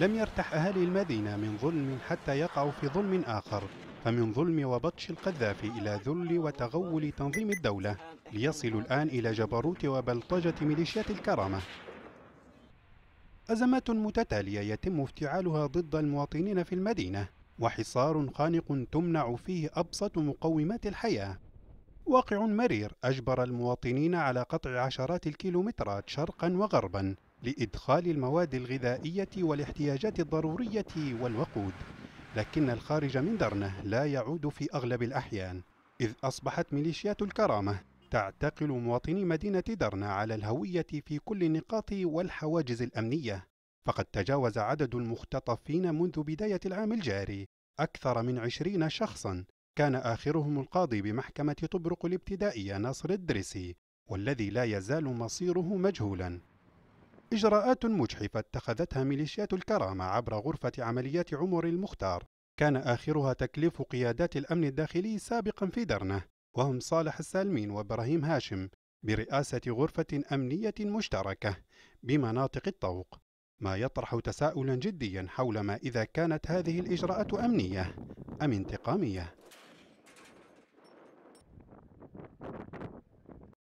لم يرتح أهالي المدينة من ظلم حتى يقعوا في ظلم آخر فمن ظلم وبطش القذافي إلى ذل وتغول تنظيم الدولة ليصلوا الآن إلى جبروت وبلطجة ميليشيات الكرامة أزمات متتالية يتم افتعالها ضد المواطنين في المدينة وحصار خانق تمنع فيه أبسط مقومات الحياة واقع مرير أجبر المواطنين على قطع عشرات الكيلومترات شرقا وغربا لإدخال المواد الغذائية والاحتياجات الضرورية والوقود لكن الخارج من درنة لا يعود في أغلب الأحيان إذ أصبحت ميليشيات الكرامة تعتقل مواطني مدينة درنة على الهوية في كل النقاط والحواجز الأمنية فقد تجاوز عدد المختطفين منذ بداية العام الجاري أكثر من عشرين شخصا كان آخرهم القاضي بمحكمة طبرق الابتدائية ناصر الدريسي والذي لا يزال مصيره مجهولا إجراءات مجحفة اتخذتها ميليشيات الكرامة عبر غرفة عمليات عمر المختار كان آخرها تكليف قيادات الأمن الداخلي سابقا في درنة وهم صالح السالمين وإبراهيم هاشم برئاسة غرفة أمنية مشتركة بمناطق الطوق ما يطرح تساؤلا جديا حول ما إذا كانت هذه الإجراءات أمنية أم انتقامية